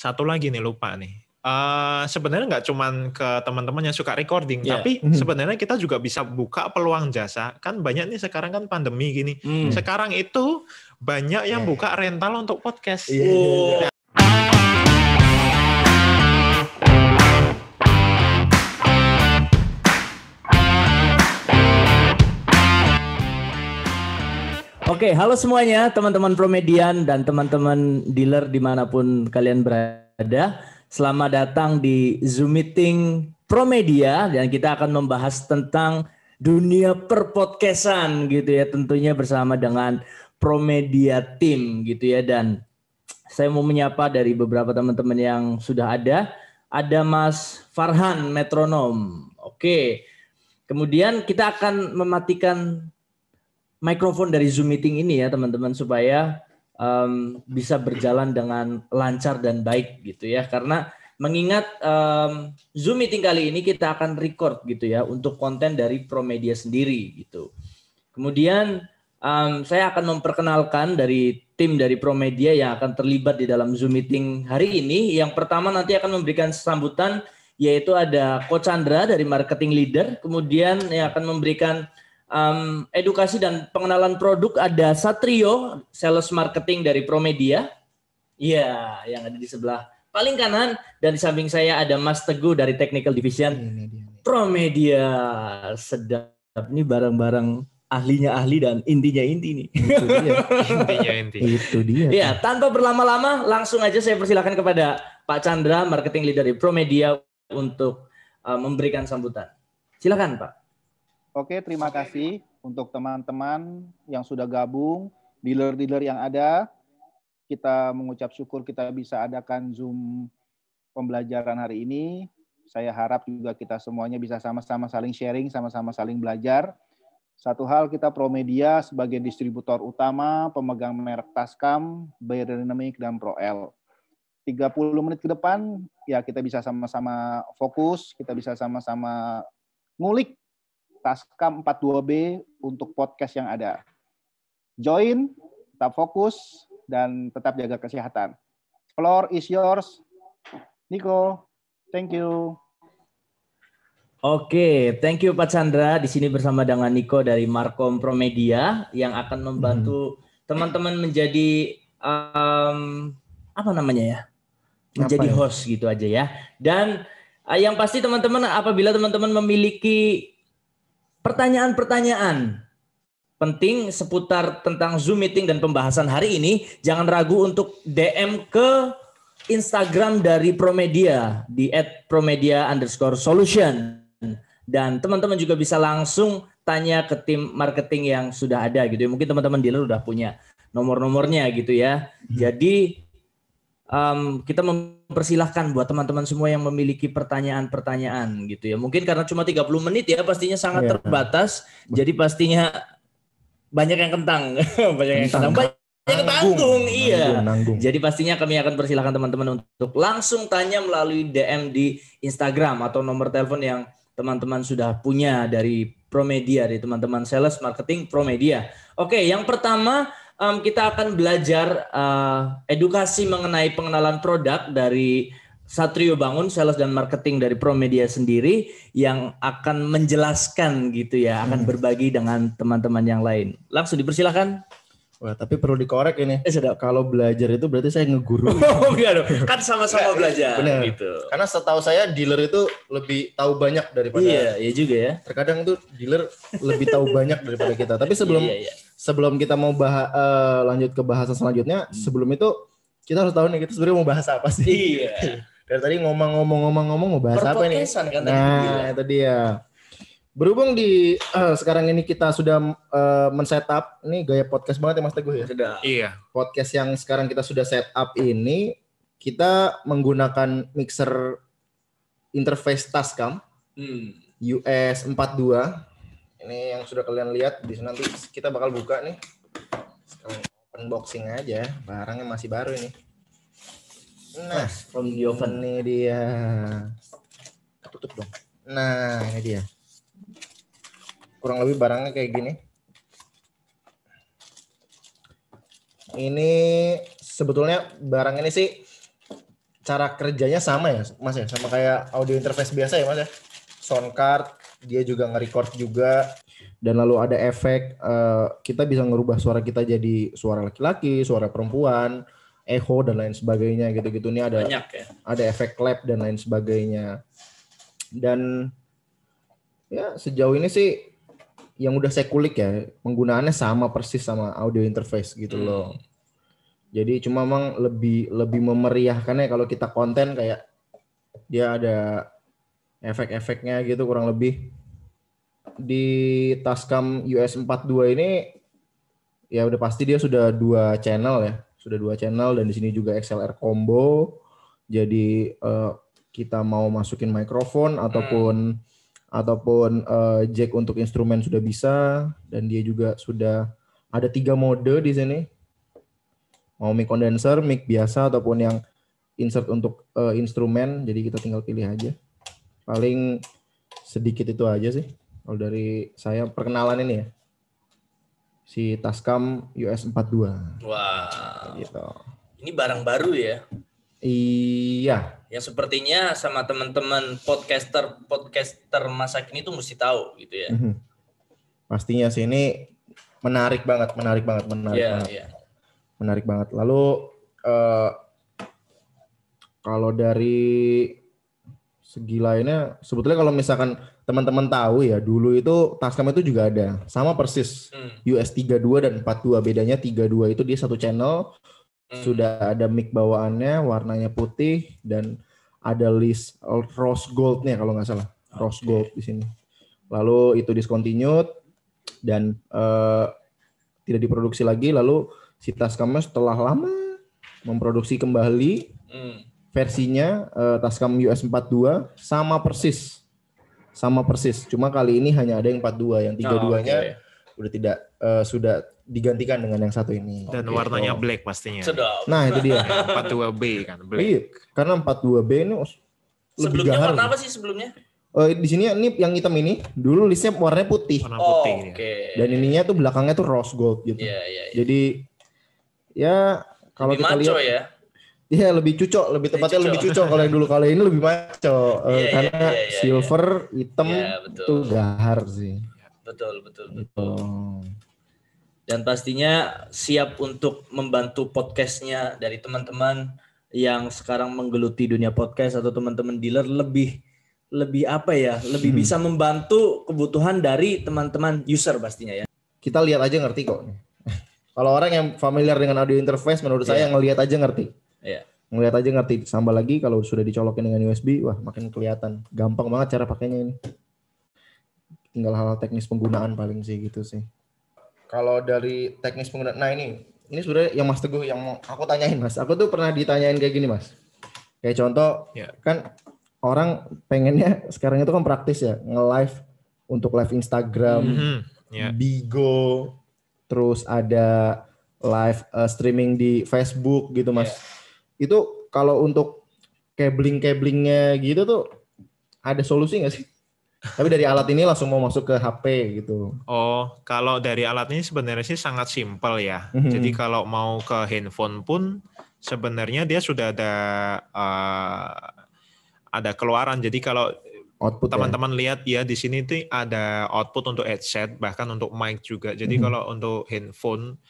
satu lagi nih lupa nih. Uh, sebenarnya nggak cuman ke teman-teman yang suka recording, yeah. tapi hmm. sebenarnya kita juga bisa buka peluang jasa. Kan banyak nih sekarang kan pandemi gini. Mm. Sekarang itu banyak yang yeah. Iya. buka rental untuk podcast. Yeah, iya, iya. Oke, halo semuanya, teman-teman Promedian dan teman-teman dealer dimanapun kalian berada. Selamat datang di Zoom Meeting Promedia dan kita akan membahas tentang dunia perpodcastan gitu ya tentunya bersama dengan Promedia Team gitu ya dan saya mau menyapa dari beberapa teman-teman yang sudah ada. Ada Mas Farhan Metronom. Oke. Kemudian kita akan mematikan mikrofon dari Zoom meeting ini ya teman-teman supaya um, bisa berjalan dengan lancar dan baik gitu ya karena mengingat um, Zoom meeting kali ini kita akan record gitu ya untuk konten dari Promedia sendiri gitu. Kemudian um, saya akan memperkenalkan dari tim dari Promedia yang akan terlibat di dalam Zoom meeting hari ini. Yang pertama nanti akan memberikan sambutan yaitu ada Coach Chandra dari marketing leader, kemudian yang akan memberikan um, edukasi dan pengenalan produk ada Satrio, sales marketing dari Promedia. Iya, yang ada di sebelah paling kanan dan di samping saya ada Mas Teguh dari Technical Division iya, Promedia. Sedap ini barang-barang ahlinya ahli dan intinya inti nih. Itu dia. intinya inti. Itu dia. Ya, tanpa berlama-lama langsung aja saya persilakan kepada Pak Chandra, marketing leader dari Promedia untuk eh, memberikan sambutan. Silakan, Pak. Oke, terima Oke. kasih untuk teman-teman yang sudah gabung, dealer-dealer yang ada. Kita mengucap syukur kita bisa adakan Zoom pembelajaran hari ini. Saya harap juga kita semuanya bisa sama-sama saling sharing, sama-sama saling belajar. Satu hal kita Promedia sebagai distributor utama, pemegang merek Tascam, Biodynamic, dan ProL. 30 menit ke depan, ya kita bisa sama-sama fokus, kita bisa sama-sama ngulik Taskam 42B untuk podcast yang ada. Join, tetap fokus, dan tetap jaga kesehatan. Floor is yours. Nico thank you. Oke, thank you Pak Chandra. Di sini bersama dengan Nico dari Markom Promedia yang akan membantu hmm. teman-teman hmm. menjadi um, apa namanya ya? Menjadi apa ya? host gitu aja ya. Dan eh, yang pasti teman-teman apabila teman-teman memiliki pertanyaan-pertanyaan penting seputar tentang Zoom meeting dan pembahasan hari ini, jangan ragu untuk DM ke Instagram dari Promedia di @promedia underscore solution. Dan teman-teman juga bisa langsung tanya ke tim marketing yang sudah ada gitu ya. Mungkin teman-teman dealer udah punya nomor-nomornya gitu ya. Hmm. Jadi um, kita mempersilahkan buat teman-teman semua yang memiliki pertanyaan-pertanyaan gitu ya. Mungkin karena cuma 30 menit ya pastinya sangat yeah. terbatas. Jadi pastinya banyak yang kentang, banyak yang kentang. Banyak yang tanggung, iya. Nanggung, nanggung. Jadi pastinya kami akan persilahkan teman-teman untuk langsung tanya melalui DM di Instagram atau nomor telepon yang teman-teman sudah punya dari Promedia, dari teman-teman sales marketing Promedia. Oke, yang pertama um, kita akan belajar uh, edukasi mengenai pengenalan produk dari Satrio Bangun sales dan marketing dari Promedia sendiri yang akan menjelaskan gitu ya, hmm. akan berbagi dengan teman-teman yang lain. Langsung dipersilahkan. Wah, tapi perlu dikorek ini. Eh, sudah. Kalau belajar itu berarti saya ngeguru. Oh, enggak dong. Kan sama-sama belajar Benar. gitu. Karena setahu saya dealer itu lebih tahu banyak daripada Iya, iya juga ya. Terkadang tuh dealer lebih tahu banyak daripada kita. Tapi sebelum iya, iya, iya sebelum kita mau bah uh, eh, lanjut ke bahasan selanjutnya, hmm. sebelum itu kita harus tahu nih kita sebenarnya mau bahas apa sih. Iya. Dari tadi ngomong-ngomong-ngomong-ngomong mau bahas apa nih? Kan, nah, itu dia. Berhubung di uh, sekarang ini kita sudah uh, men-setup ini gaya podcast banget ya Mas Teguh ya. Sudah. Iya. Podcast yang sekarang kita sudah setup ini kita menggunakan mixer interface Tascam hmm. US 42 ini yang sudah kalian lihat di nanti kita bakal buka nih. Sekarang unboxing aja, barangnya masih baru ini. Nah, from the oven ini dia. Tutup dong. Nah, ini dia. Kurang lebih barangnya kayak gini. Ini sebetulnya barang ini sih cara kerjanya sama ya, Mas ya, sama kayak audio interface biasa ya, Mas ya. Sound card, dia juga nge-record juga dan lalu ada efek uh, kita bisa ngerubah suara kita jadi suara laki-laki, suara perempuan, echo dan lain sebagainya gitu-gitu ini ada Banyak, ya? ada efek clap dan lain sebagainya. Dan ya sejauh ini sih yang udah saya kulik ya penggunaannya sama persis sama audio interface gitu hmm. loh. Jadi cuma memang lebih lebih ya kalau kita konten kayak dia ada efek-efeknya gitu kurang lebih di Tascam US 42 ini ya udah pasti dia sudah dua channel ya sudah dua channel dan di sini juga XLR combo jadi uh, kita mau masukin mikrofon ataupun hmm. ataupun uh, jack untuk instrumen sudah bisa dan dia juga sudah ada tiga mode di sini mau mic condenser mic biasa ataupun yang insert untuk uh, instrumen jadi kita tinggal pilih aja Paling sedikit itu aja sih. Kalau dari saya perkenalan ini ya. Si Tascam US42. Wah. Wow. Gitu. Ini barang baru ya? Iya. Yang sepertinya sama teman-teman podcaster podcaster masa kini tuh mesti tahu gitu ya. Mm-hmm. Pastinya sih ini menarik banget, menarik banget, menarik yeah, banget. Yeah. Menarik banget. Lalu uh, kalau dari segi lainnya sebetulnya kalau misalkan teman-teman tahu ya dulu itu Tascam itu juga ada sama persis hmm. US 32 dan 42 bedanya 32 itu dia satu channel hmm. sudah ada mic bawaannya warnanya putih dan ada list rose gold goldnya kalau nggak salah rose gold di sini lalu itu discontinued dan uh, tidak diproduksi lagi lalu si Tascamnya setelah lama memproduksi kembali hmm versinya uh, Tascam US 42 sama persis. Sama persis. Cuma kali ini hanya ada yang 42, yang 32-nya oh, okay. udah tidak uh, sudah digantikan dengan yang satu ini. Dan okay. warnanya so. black pastinya. Sedap. Nah, itu dia. 42B kan, black. Iya, karena 42B ini lebih sebelumnya warna apa sih sebelumnya? Uh, di sini ini yang hitam ini dulu listnya warnanya putih. Warna putih. Oh, ya. okay. Dan ininya tuh belakangnya tuh rose gold gitu. Yeah, yeah, yeah. Jadi ya kalau kita lihat ya Iya yeah, lebih cucok, lebih tepatnya cucok. lebih cucok kalau yang dulu kalau ini lebih maco yeah, iya, iya, karena yeah, yeah, iya. silver yeah. hitam yeah, itu gahar sih. Betul betul gitu. betul. Oh. Dan pastinya siap untuk membantu podcastnya dari teman-teman yang sekarang menggeluti dunia podcast atau teman-teman dealer lebih lebih apa ya lebih hmm. bisa membantu kebutuhan dari teman-teman user pastinya ya. Kita lihat aja ngerti kok. kalau orang yang familiar dengan audio interface menurut yeah. saya ngelihat aja ngerti. Iya. Ngeliat aja ngerti. sambal lagi kalau sudah dicolokin dengan USB, wah makin kelihatan. Gampang banget cara pakainya ini. Tinggal hal-hal teknis penggunaan paling sih gitu sih. Kalau dari teknis penggunaan, nah ini ini sudah yang Mas Teguh yang mau aku tanyain Mas. Aku tuh pernah ditanyain kayak gini Mas. Kayak contoh yeah. kan orang pengennya sekarang itu kan praktis ya nge-live untuk live Instagram, mm -hmm. yeah. Bigo, terus ada live uh, streaming di Facebook gitu Mas. Yeah itu kalau untuk cabling-cablingnya gitu tuh ada solusi nggak sih? Tapi dari alat ini langsung mau masuk ke HP gitu. Oh, kalau dari alat ini sebenarnya sih sangat simpel ya. Mm-hmm. Jadi kalau mau ke handphone pun sebenarnya dia sudah ada uh, ada keluaran. Jadi kalau output ya? teman-teman ya? lihat ya di sini tuh ada output untuk headset bahkan untuk mic juga. Jadi mm-hmm. kalau untuk handphone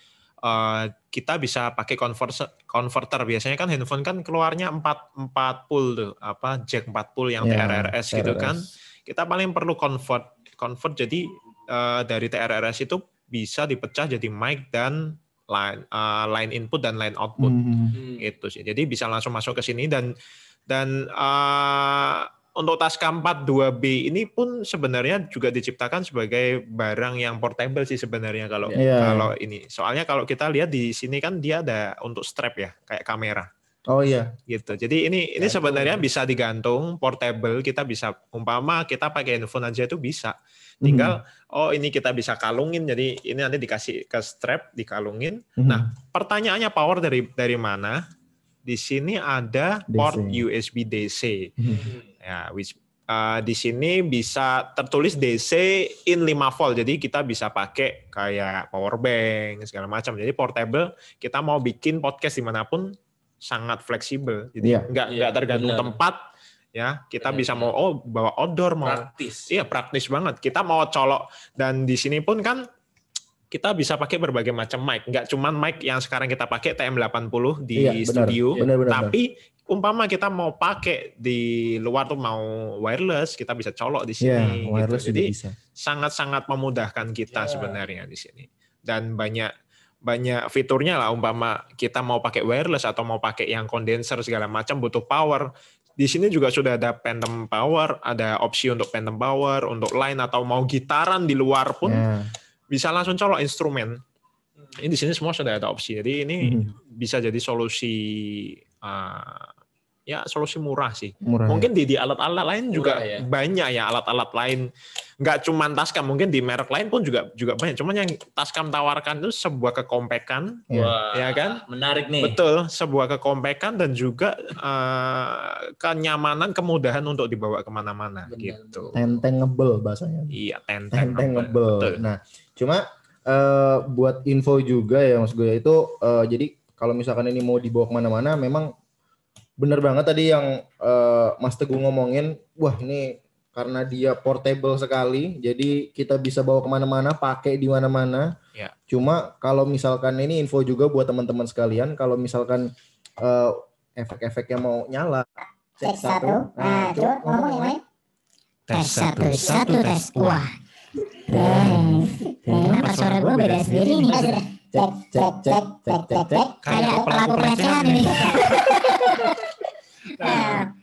Eh, kita bisa pakai converter, converter. Biasanya kan handphone kan keluarnya 4 4 pool tuh, apa jack 4 pool yang yeah, TRRS TRRS gitu kan. Kita paling perlu convert convert jadi uh, dari TRRS itu bisa dipecah jadi mic dan line uh, line input dan line output. Mm -hmm. Gitu sih. Jadi bisa langsung masuk ke sini dan dan uh, untuk K4 42B ini pun sebenarnya juga diciptakan sebagai barang yang portable sih sebenarnya kalau yeah. Iya. kalau ini. Soalnya kalau kita lihat di sini kan dia ada untuk strap ya, kayak kamera. Oh iya. Gitu. Jadi ini ini sebenarnya gitu. bisa digantung portable, kita bisa umpama kita pakai handphone aja itu bisa. Hmm. Tinggal mm-hmm. oh ini kita bisa kalungin. Jadi ini nanti dikasih ke strap dikalungin. Mm-hmm. Nah, pertanyaannya power dari dari mana? Di sini ada port USB DC. Mm-hmm. Ya, which, uh, di sini bisa tertulis DC in 5 volt. Jadi kita bisa pakai kayak power bank segala macam. Jadi portable, kita mau bikin podcast dimanapun sangat fleksibel. Jadi yeah. nggak yeah, tergantung bener. tempat ya. Kita bener. bisa mau oh bawa outdoor mau praktis. Iya, praktis banget. Kita mau colok dan di sini pun kan kita bisa pakai berbagai macam mic, nggak cuma mic yang sekarang kita pakai TM80 di iya, studio, benar, benar, tapi benar umpama kita mau pakai di luar tuh mau wireless, kita bisa colok di iya, sini. Yeah, gitu. wireless gitu. Jadi sangat-sangat memudahkan kita yeah. sebenarnya di sini. Dan banyak banyak fiturnya lah umpama kita mau pakai wireless atau mau pakai yang kondenser segala macam butuh power di sini juga sudah ada phantom power ada opsi untuk phantom power untuk line atau mau gitaran di luar pun yeah. bisa langsung colok instrumen ini di sini semua sudah ada opsi jadi ini -hmm. bisa jadi solusi uh, ya solusi murah sih. Murah, mungkin ya. di alat-alat lain murah, juga ya. banyak ya alat-alat lain. Nggak cuma Tascam, mungkin di merek lain pun juga juga banyak. Cuman yang Tascam tawarkan itu sebuah kekompakan, iya. ya kan? Menarik nih. Betul, sebuah kekompakan dan juga uh, kenyamanan, kemudahan untuk dibawa kemana-mana gitu. ngebel bahasanya. Iya, tenteng ngebel. Betul. Nah, cuma uh, buat info juga ya Mas Gue itu uh, jadi kalau misalkan ini mau dibawa kemana-mana memang bener banget tadi yang uh, Mas Teguh ngomongin, wah ini karena dia portable sekali, jadi kita bisa bawa kemana-mana, pakai di mana-mana. Ya. Cuma kalau misalkan ini info juga buat teman-teman sekalian, kalau misalkan uh, eh, efek-efeknya mau nyala, tes satu, nah, nah coba ngomong yang Tes satu, satu tes, wah. Kenapa suara gue beda sendiri nih? Cek, cek, cek, cek, cek, cek, kayak pelaku pelecehan nih. Nah,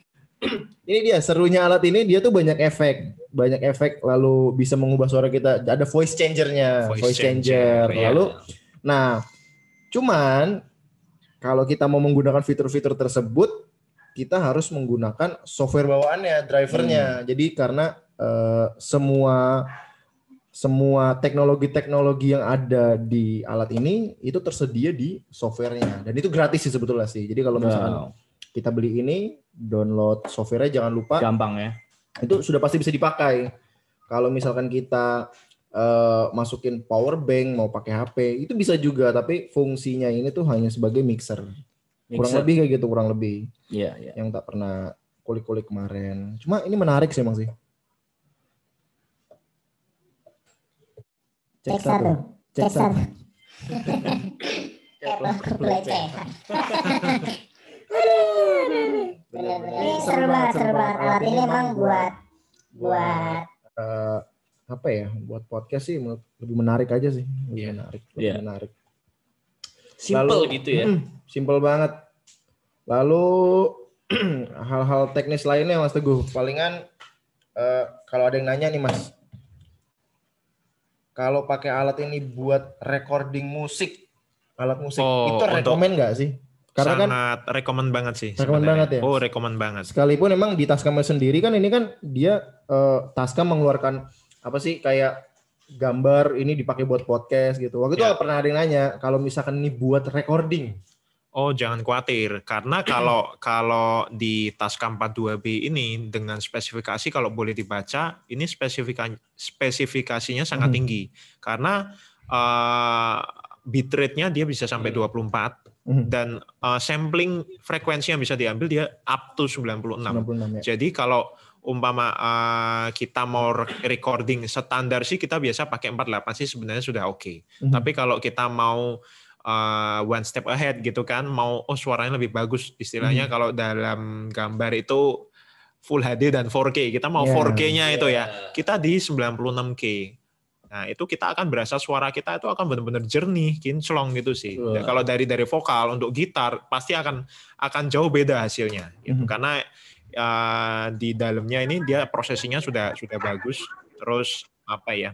ini dia serunya alat ini dia tuh banyak efek, banyak efek lalu bisa mengubah suara kita. Ada voice changernya, voice, voice changer. changer. Iya. Lalu, ya. nah, cuman kalau kita mau menggunakan fitur-fitur tersebut, kita harus menggunakan software bawaannya, drivernya. Hmm. Jadi karena uh, semua semua teknologi-teknologi yang ada di alat ini itu tersedia di softwarenya dan itu gratis sih sebetulnya sih. Jadi kalau misalkan wow kita beli ini, download softwarenya jangan lupa. Gampang ya. Itu sudah pasti bisa dipakai. Kalau misalkan kita uh, masukin power bank mau pakai HP, itu bisa juga tapi fungsinya ini tuh hanya sebagai mixer. mixer. Kurang lebih kayak gitu, kurang lebih. Iya, yeah, yeah. Yang tak pernah kulik-kulik kemarin. Cuma ini menarik sih emang sih. Cek, satu. Cek satu. Cek satu. ini seru banget seru banget alat ini emang buat buat uh, apa ya buat podcast sih lebih menarik aja sih lebih yeah. menarik lebih yeah. menarik simple lalu, gitu ya simple banget lalu hal-hal teknis lainnya mas teguh palingan uh, kalau ada yang nanya nih mas kalau pakai alat ini buat recording musik alat musik oh, itu rekomend nggak sih karena kan sangat kan, rekomend banget sih. Rekomend banget ya. Oh, rekomend banget. Sekalipun emang di Tascam sendiri kan ini kan dia uh, Tascam mengeluarkan apa sih kayak gambar ini dipakai buat podcast gitu. Waktu ya. itu pernah ada yang nanya kalau misalkan ini buat recording. Oh, jangan khawatir karena kalau kalau di Tascam 42B ini dengan spesifikasi kalau boleh dibaca ini spesifikasi spesifikasinya sangat hmm. tinggi karena uh, bitrate-nya dia bisa sampai 24 hmm. Mhm. Dan uh, sampling frekuensi yang bisa diambil dia up to 96. 96 ya. Jadi kalau umpama uh, kita mau recording standar sih kita biasa pakai 48 sih sebenarnya sudah oke. Okay. Mm-hmm. Tapi kalau kita mau uh, one step ahead gitu kan, mau oh suaranya lebih bagus istilahnya mm-hmm. kalau dalam gambar itu full HD dan 4K. Kita mau yeah. 4K-nya yeah. itu ya. Iya. Kita di 96K. Nah, itu kita akan berasa suara kita itu akan benar-benar jernih, kinclong gitu sih. Nah, kalau dari dari vokal untuk gitar pasti akan akan jauh beda hasilnya gitu. Mm -hmm. Karena uh, di dalamnya ini dia prosesinya sudah sudah bagus. Terus apa ya?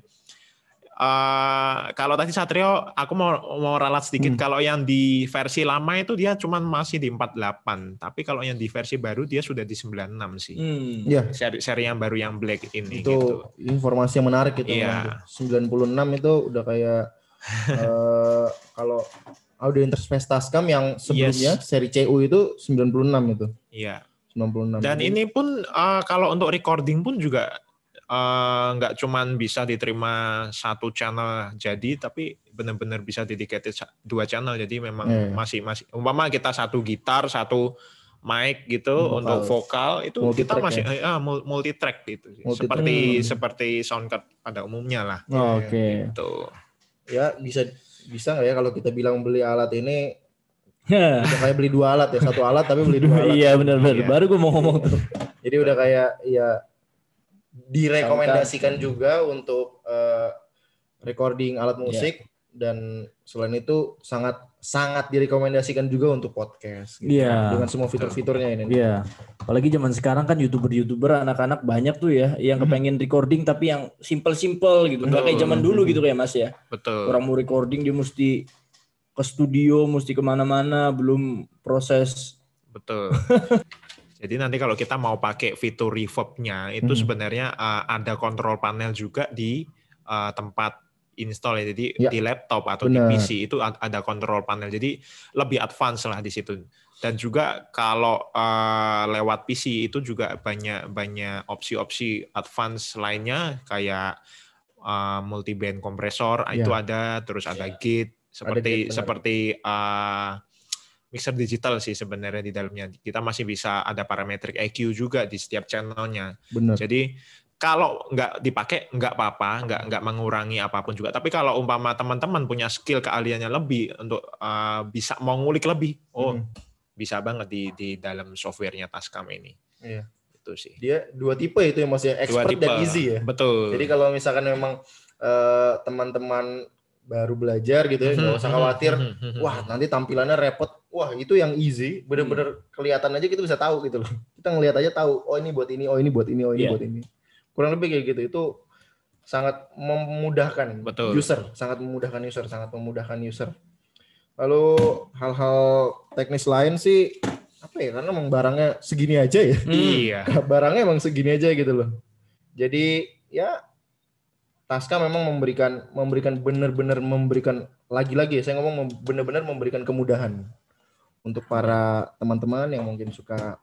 Uh, kalau tadi Satrio, aku mau mau ralat sedikit. Hmm. Kalau yang di versi lama itu dia cuma masih di 48, tapi kalau yang di versi baru dia sudah di 96 sih. Hmm. Yeah. Seri, seri yang baru yang Black ini. Itu gitu. informasi yang menarik itu. Yeah. Iya. puluh 96 itu udah kayak uh, kalau audio Pesta Tascam yang sebelumnya yes. seri CU itu 96 itu. Iya. Yeah. 96. Dan ini pun uh, kalau untuk recording pun juga Eh, nggak uh, cuman bisa diterima satu channel jadi tapi benar-benar bisa dedicated dua channel jadi memang yeah. Hmm. masih masih umpama kita satu gitar satu mic gitu hmm, vokal. untuk vokal itu multi kita ya? masih ya? Eh, ah, multi track gitu multi seperti hmm. seperti soundcard pada umumnya lah oh, oke okay. gitu ya bisa bisa nggak ya kalau kita bilang beli alat ini Ya. kayak beli dua alat ya satu alat tapi beli dua iya, alat iya benar-benar iya. baru gue mau ngomong tuh jadi udah kayak ya direkomendasikan juga untuk uh, recording alat iya. musik yeah. dan selain itu sangat sangat direkomendasikan juga untuk podcast gitu. yeah. dengan semua fitur-fiturnya ini. Iya. Yeah. Apalagi zaman sekarang kan YouTuber-YouTuber anak-anak banyak tuh ya yang hmm. kepengen recording tapi yang simple-simple gitu. kayak zaman dulu gitu ya Mas ya. Betul. Orang mau recording dia mesti ke studio, mesti kemana-mana, belum proses. Betul. Jadi nanti kalau kita mau pakai fitur reverb-nya itu hmm. sebenarnya uh, ada kontrol panel juga di uh, tempat install ya. Jadi ya. di laptop atau Bener. di PC itu ada kontrol panel. Jadi lebih advance lah di situ. Dan juga kalau uh, lewat PC itu juga banyak banyak opsi-opsi advance lainnya kayak uh, multi band kompresor ah, ya. itu ada, terus ada ya. gate seperti ada gate, seperti uh, mixer digital sih sebenarnya di dalamnya. Kita masih bisa ada parametrik EQ juga di setiap channelnya. Bener. Jadi kalau nggak dipakai nggak apa-apa, nggak nggak mengurangi apapun juga. Tapi kalau umpama teman-teman punya skill keahliannya lebih untuk uh, bisa mau ngulik lebih, oh hmm. bisa banget di di dalam softwarenya Tascam ini. Iya. Itu sih. Dia dua tipe itu yang maksudnya expert dan easy ya. Betul. Jadi kalau misalkan memang eh, teman -teman baru belajar gitu ya mm-hmm, nggak usah mm-hmm, khawatir mm-hmm, wah nanti tampilannya repot wah itu yang easy bener-bener mm. kelihatan aja kita bisa tahu gitu loh kita ngelihat aja tahu oh ini buat ini oh ini buat ini oh ini yeah. buat ini kurang lebih kayak gitu itu sangat memudahkan Betul. user sangat memudahkan user sangat memudahkan user lalu hal-hal teknis lain sih apa ya karena emang barangnya segini aja ya iya barangnya emang segini aja gitu loh jadi ya Taska memang memberikan memberikan benar-benar memberikan lagi-lagi saya ngomong benar-benar memberikan kemudahan untuk para teman-teman yang mungkin suka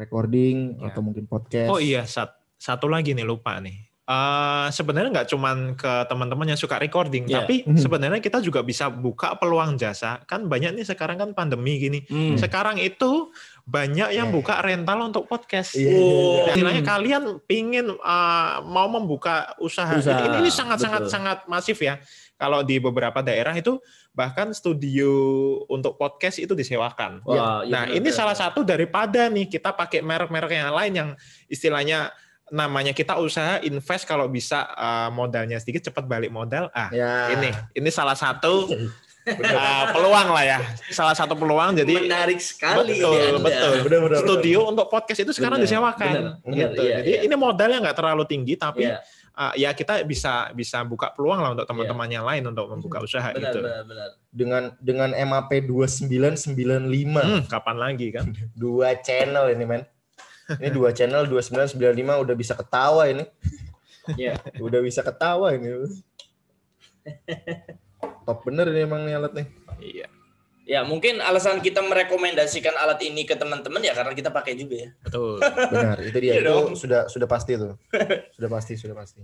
recording ya. atau mungkin podcast. Oh iya, satu lagi nih lupa nih uh, sebenarnya nggak cuman ke teman-teman yang suka recording, yeah. tapi mm-hmm. sebenarnya kita juga bisa buka peluang jasa. Kan banyak nih sekarang kan pandemi gini. Mm. Sekarang itu banyak yang yeah. buka rental untuk podcast. Yeah, iya, iya, iya. Oh. Hmm. kalian pingin uh, mau membuka usaha. Gitu. usaha. Ini, ini sangat-sangat sangat masif ya. Kalau di beberapa daerah itu bahkan studio untuk podcast itu disewakan. Wow, nah, iya, ini iya. salah satu daripada nih kita pakai merek-merek yang lain yang istilahnya namanya kita usaha invest kalau bisa uh, modalnya sedikit cepat balik modal ah ya. ini ini salah satu uh, peluang lah ya salah satu peluang jadi menarik sekali betul betul benar, benar, studio benar. untuk podcast itu sekarang benar, disewakan benar, gitu benar, iya, jadi ya. ini modalnya nggak terlalu tinggi tapi ya. uh, ya kita bisa bisa buka peluang lah untuk teman-teman ya. yang lain untuk membuka usaha benar, gitu benar, benar. dengan dengan MAP 2995 hmm, kapan lagi kan dua channel ini men ini dua channel 2995 udah bisa ketawa ini. Iya. udah bisa ketawa ini. Top bener ini emang nih alat nih. Iya. Ya mungkin alasan kita merekomendasikan alat ini ke teman-teman ya karena kita pakai juga ya. Betul. Benar, itu dia. Iya itu sudah sudah pasti tuh. Sudah pasti, sudah pasti.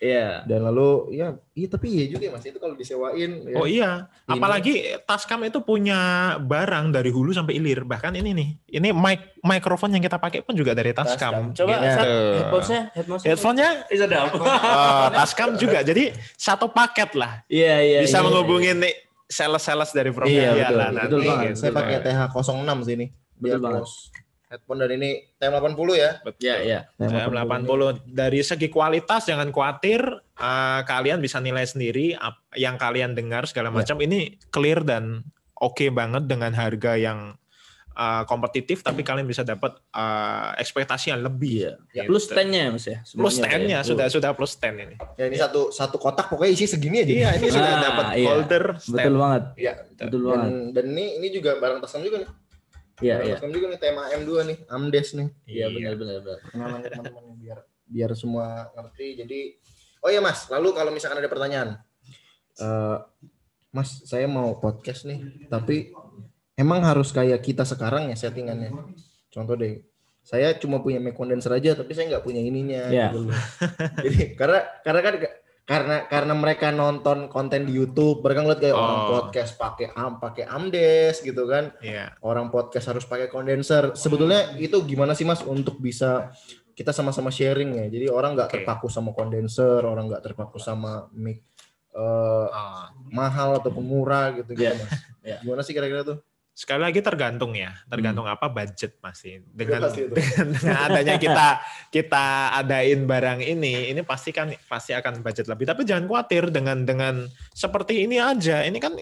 Iya. Yeah. Dan lalu ya, iya tapi iya juga ya Mas itu kalau disewain ya, Oh iya, apalagi Tascam itu punya barang dari hulu sampai ilir. Bahkan ini nih, ini mic mikrofon yang kita pakai pun juga dari Tascam. Coba yeah. Iya. headphone-nya, headphone-nya. Headphone-nya ah, Tascam juga. Jadi satu paket lah. Iya, yeah, iya. Yeah, Bisa yeah, menghubungin yeah. sales-sales dari Promedia. Iya, betul. Nah, betul nanti, banget. Saya pakai TH06 sini. Betul banget headphone dari ini TM80 ya. Ya, ya. TM80. Dari segi kualitas jangan khawatir, uh, kalian bisa nilai sendiri yang kalian dengar segala iya. macam ya. ini clear dan oke okay banget dengan harga yang uh, kompetitif tapi kalian bisa dapat uh, ekspektasi yang lebih iya. ya. Plus gitu. 10-nya Mas ya. Plus 10-nya iya. sudah sudah plus 10 ini. Ya ini ya. satu satu kotak pokoknya isi segini aja. Iya, ini sudah ah, dapat iya. stand. Betul banget. Iya, betul, banget. Dan, dan ini ini juga barang pesan juga nih Iya, iya. juga nih tema M2 nih, AMDES nih. Iya, iya. benar benar benar. Namanya teman-teman biar biar semua ngerti. Jadi Oh iya Mas, lalu kalau misalkan ada pertanyaan. Uh, mas, saya mau podcast nih, tapi emang harus kayak kita sekarang ya settingannya. Contoh deh, saya cuma punya mic condenser aja, tapi saya nggak punya ininya. Yeah. Gitu. Jadi karena karena kan karena karena mereka nonton konten di YouTube mereka ngeliat kayak oh. orang podcast pakai am pakai amdes gitu kan yeah. orang podcast harus pakai kondenser sebetulnya itu gimana sih mas untuk bisa kita sama-sama sharing ya jadi orang nggak okay. terpaku sama kondenser orang nggak terpaku sama mic uh, oh. mahal atau murah gitu yeah. gitu iya. mas yeah. gimana sih kira-kira tuh sekali lagi tergantung ya, hmm. tergantung hmm. apa budget masih dengan dengan adanya kita kita adain barang ini, ini pasti kan pasti akan budget lebih. Tapi jangan khawatir dengan dengan seperti ini aja, ini kan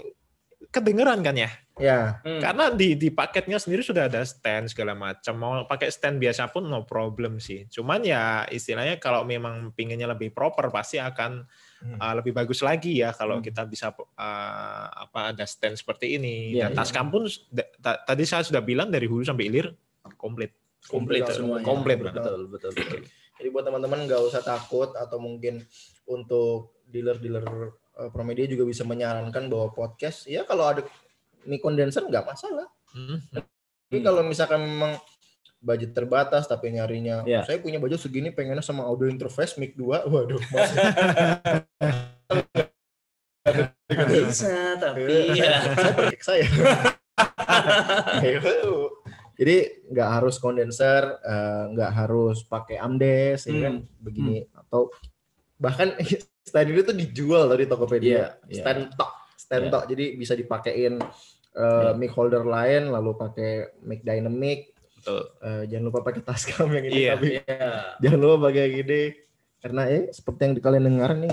kedengeran kan ya? Ya. Hmm. Karena di di paketnya sendiri sudah ada stand segala macam. Mau pakai stand biasa pun no problem sih. Cuman ya istilahnya kalau memang pinginnya lebih proper pasti akan hmm. uh, lebih bagus lagi ya kalau hmm. kita bisa uh, apa ada stand seperti ini. Ya, Dan ya. tadi saya sudah bilang dari hulu sampai hilir komplit. Komplit, gitu. komplit, komplit betul, betul, betul. betul. Jadi buat teman-teman nggak usah takut atau mungkin untuk dealer-dealer Eh, Promedia juga bisa menyarankan bahwa podcast ya kalau ada ini kondenser nggak masalah. Hmm. Tapi hmm. kalau misalkan memang budget terbatas tapi nyarinya yeah. Oh, saya punya budget segini pengennya sama audio interface mic 2 waduh bisa tapi saya ya. jadi nggak harus kondenser eh, nggak harus pakai amdes hmm. ya kan hmm. begini hmm. atau bahkan stand itu tuh dijual tadi Tokopedia. Yeah, yeah. Stand tok, stand yeah. tok. Jadi bisa dipakein uh, eh, yeah. mic holder lain, lalu pakai mic dynamic. Uh, jangan lupa pakai tas Tascam yang ini yeah, tapi yeah. jangan lupa pakai ini karena eh seperti yang kalian dengar nih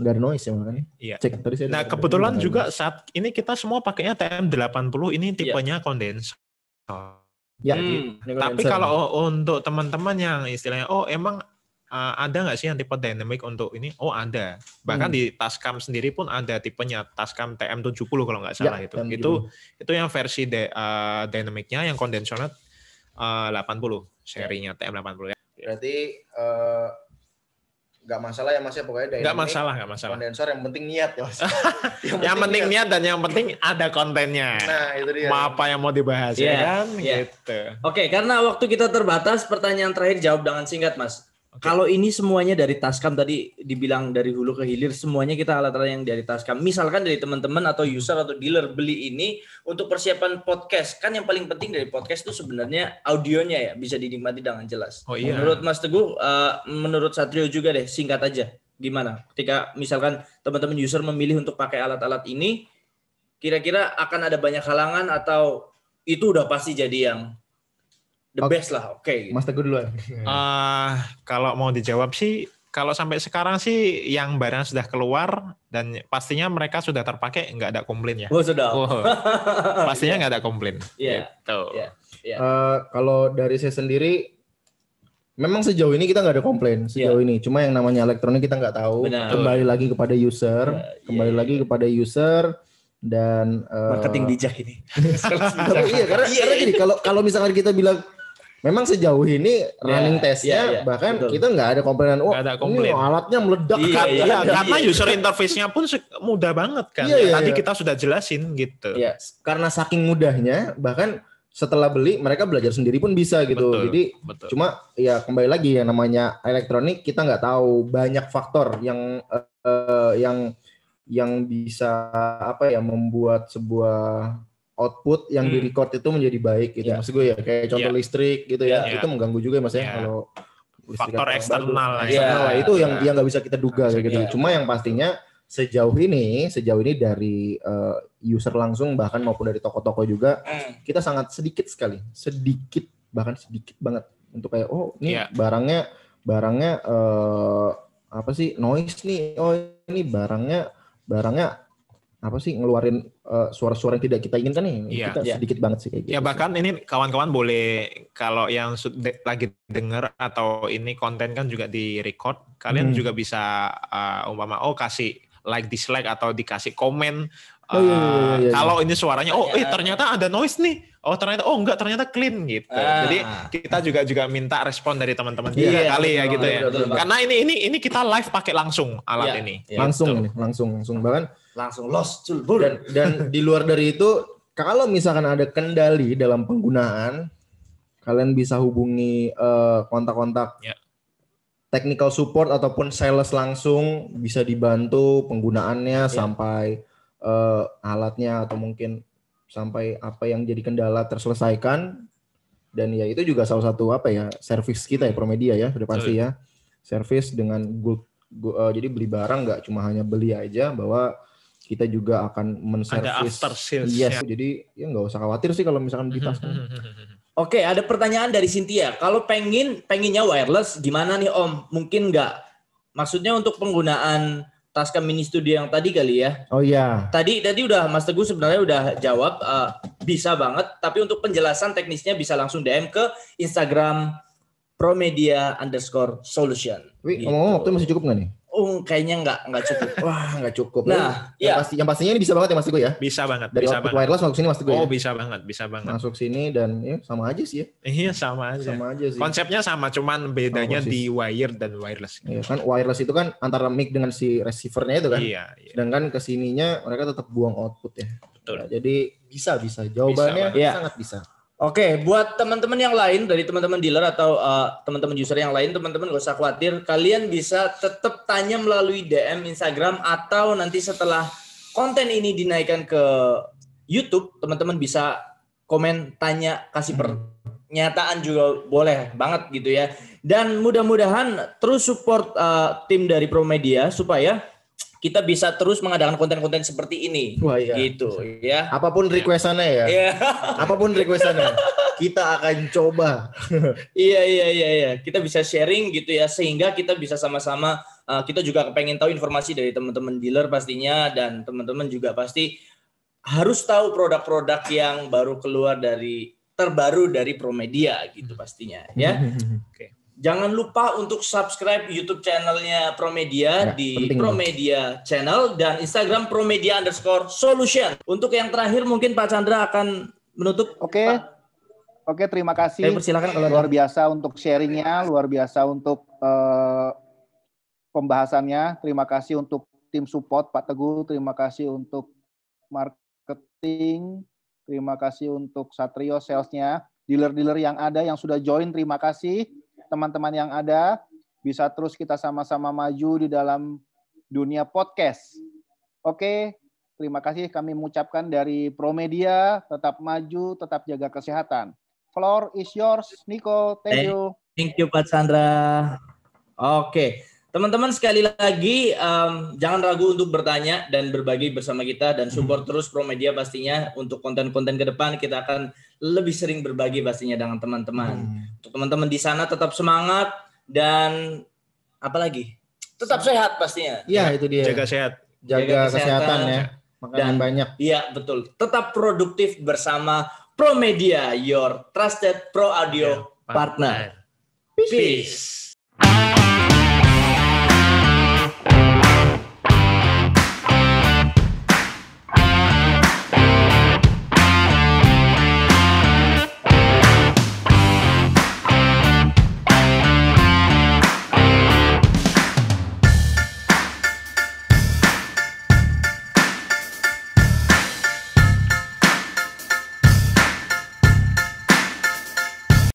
nggak ada noise ya makanya. Iya. Cek tadi saya. Nah, kebetulan juga saat ini kita semua pakainya TM80 ini iya. tipenya yeah. kondensor. Ya, hmm. Tapi kalau untuk teman-teman yang istilahnya oh emang uh, ada nggak sih yang tipe dynamic untuk ini? Oh ada. Bahkan hmm. di Tascam sendiri pun ada tipenya Tascam TM70 kalau nggak ya, salah ya, itu. Itu itu yang versi de, uh, dynamicnya yang kondensional ah, uh, 80 serinya ya. TM80 ya. Berarti eh, nggak masalah ya Mas ya pokoknya dynamic. Nggak masalah, nggak masalah. Kondensor yang penting niat ya Mas. yang, yang penting niat. niat dan yang penting ada kontennya. Nah, itu dia. Mau apa yang mau dibahas yeah. ya iya, kan yeah. gitu. Oke, okay, karena waktu kita terbatas, pertanyaan terakhir jawab dengan singkat Mas kalau ini semuanya dari Tascam tadi dibilang dari hulu ke hilir semuanya kita alat-alat yang dari Tascam. Misalkan dari teman-teman atau hmm. user atau dealer beli ini untuk persiapan podcast. Kan yang paling penting dari podcast itu sebenarnya audionya ya bisa dinikmati dengan jelas. Oh iya. Menurut Mas Teguh, uh, menurut Satrio juga deh singkat aja. Gimana? Ketika misalkan teman-teman user memilih untuk pakai alat-alat ini kira-kira akan ada banyak halangan atau itu udah pasti jadi yang the okay. best lah oke okay. Gitu. Mas Teguh duluan uh, kalau mau dijawab sih kalau sampai sekarang sih yang barang sudah keluar dan pastinya mereka sudah terpakai nggak ada komplain ya. Oh sudah. Oh, pastinya iya. nggak yeah. ada komplain. Iya. Yeah. Gitu. Yeah. Yeah. Uh, kalau dari saya sendiri, memang sejauh ini kita nggak ada komplain sejauh yeah. ini. Cuma yang namanya elektronik kita nggak tahu. Benar. Kembali lagi kepada user, uh, kembali lagi kepada user dan uh, marketing bijak ini. iya karena, karena gini kalau kalau misalnya kita bilang memang sejauh ini ya, running yeah, testnya yeah, yeah, bahkan betul. kita nggak ada komplainan oh, ada komplain. ini alatnya meledak iya, kan, iya, karena user interface-nya pun mudah banget kan iya, ya. iya, tadi iya. kita sudah jelasin gitu iya. karena saking mudahnya bahkan setelah beli mereka belajar sendiri pun bisa gitu betul, jadi betul. cuma ya kembali lagi ya namanya elektronik kita nggak tahu banyak faktor yang uh, yang yang bisa apa ya membuat sebuah output yang hmm. di record itu menjadi baik gitu. Yeah. Maksud gue ya kayak contoh yeah. listrik gitu ya. Yeah. Itu mengganggu juga ya, Mas ya iya. kalau faktor eksternal ya. Iya, lah itu yang yang nggak bisa kita duga kayak gitu. Ya. Cuma yang pastinya sejauh ini sejauh ini dari uh, user langsung bahkan maupun dari toko-toko juga hmm. kita sangat sedikit sekali, sedikit bahkan sedikit banget untuk kayak oh ini yeah. barangnya barangnya uh, apa sih noise nih oh ini barangnya barangnya apa sih ngeluarin suara eh, suara-suara yang tidak kita inginkan nih? Yeah. Kita yeah. sedikit banget sih kayak gitu. Ya bahkan ini kawan-kawan boleh kalau yang lagi denger atau ini konten kan juga di record, kalian hmm. juga bisa uh, umpama oh kasih like dislike atau dikasih komen Uh, oh, iya iya, eh, iya, iya, iya. Kalau ini suaranya, oh, eh iya. ternyata ada noise nih. Oh ternyata, oh enggak ternyata clean gitu. Ah. Jadi kita juga juga minta respon dari teman-teman kita yeah, kali ya gitu ya. Karena ini ini ini kita live pakai langsung alat yeah, ini. Langsung, gitu. langsung, langsung bahkan langsung lost culbur. Dan, dan di luar dari itu, kalau misalkan ada kendali dalam penggunaan, kalian bisa hubungi eh, kontak-kontak yeah. technical support ataupun sales langsung bisa dibantu penggunaannya yeah. sampai uh, alatnya atau mungkin sampai apa yang jadi kendala terselesaikan. Dan ya itu juga salah satu apa ya service kita ya Promedia ya sudah pasti ya service dengan good, good uh, eh, jadi beli barang nggak cuma hanya beli aja bahwa kita juga akan menservis. Ada after sales. Yes, iya ya. jadi ya nggak usah khawatir sih kalau misalkan di Oke, kan. Oke, ada pertanyaan dari Cynthia. Kalau pengin penginnya wireless, gimana nih Om? Mungkin nggak? Maksudnya untuk penggunaan Tascam Mini Studio yang tadi kali ya? Oh iya. Tadi tadi udah Mas Teguh sebenarnya udah jawab uh, bisa banget. Tapi untuk penjelasan teknisnya bisa langsung DM ke Instagram Promedia underscore solution. Wih, gitu. ngomong waktu masih cukup nggak nih? um kayaknya nggak nggak cukup. Wah nggak cukup. Nah, yang iya. pasti yang pastinya ini bisa banget ya mas gue ya. Bisa banget. Dari bisa output wireless masuk sini mas gue. Ya? Oh ya? bisa banget, bisa banget. Masuk sini dan ya, sama aja sih ya. Iya sama aja. Sama aja sih. Konsepnya sama, cuman bedanya sama di wire dan wireless. Iya kan wireless itu kan antara mic dengan si receivernya itu kan. Iya. iya. Sedangkan kesininya mereka tetap buang output ya. Betul. Nah, jadi bisa bisa jawabannya bisa sangat bisa. Oke, buat teman-teman yang lain dari teman-teman dealer atau uh, teman-teman user yang lain, teman-teman gak usah khawatir. Kalian bisa tetap tanya melalui DM Instagram atau nanti setelah konten ini dinaikkan ke YouTube, teman-teman bisa komen, tanya, kasih pernyataan juga boleh banget gitu ya. Dan mudah-mudahan terus support uh, tim dari Promedia supaya kita bisa terus mengadakan konten-konten seperti ini. Wah, iya. Gitu ya. Apapun iya. requestannya ya. Iya. Apapun requestannya. kita akan coba. iya iya iya iya. Kita bisa sharing gitu ya sehingga kita bisa sama-sama uh, kita juga pengen tahu informasi dari teman-teman dealer pastinya dan teman-teman juga pasti harus tahu produk-produk yang baru keluar dari terbaru dari Promedia gitu pastinya ya. Oke. Okay. Jangan lupa untuk subscribe YouTube channelnya Promedia ya, di Promedia channel dan Instagram Promedia underscore solution. Untuk yang terakhir mungkin Pak Chandra akan menutup. Oke. Okay. Oke, okay, terima kasih. Saya persilakan kalau luar biasa untuk sharingnya, luar biasa untuk uh, pembahasannya. Terima kasih untuk tim support Pak Teguh, terima kasih untuk marketing, terima kasih untuk Satrio salesnya, dealer-dealer yang ada yang sudah join, terima kasih teman-teman yang ada bisa terus kita sama-sama maju di dalam dunia podcast. Oke, terima kasih kami mengucapkan dari Promedia, tetap maju, tetap jaga kesehatan. Floor is yours, Nico. Thank eh, you. Thank you, Pak Sandra. Oke. Okay. Teman-teman sekali lagi um, jangan ragu untuk bertanya dan berbagi bersama kita dan support terus Promedia pastinya untuk konten-konten ke depan kita akan lebih sering berbagi pastinya dengan teman-teman. Hmm. Untuk teman-teman di sana tetap semangat dan apalagi tetap sehat pastinya. Iya itu dia. Jaga sehat. Jaga, Jaga kesehatan, kesehatan ya. Makan dan, banyak. Iya betul. Tetap produktif bersama Promedia, your trusted pro audio yeah, partner. partner. Peace. Peace.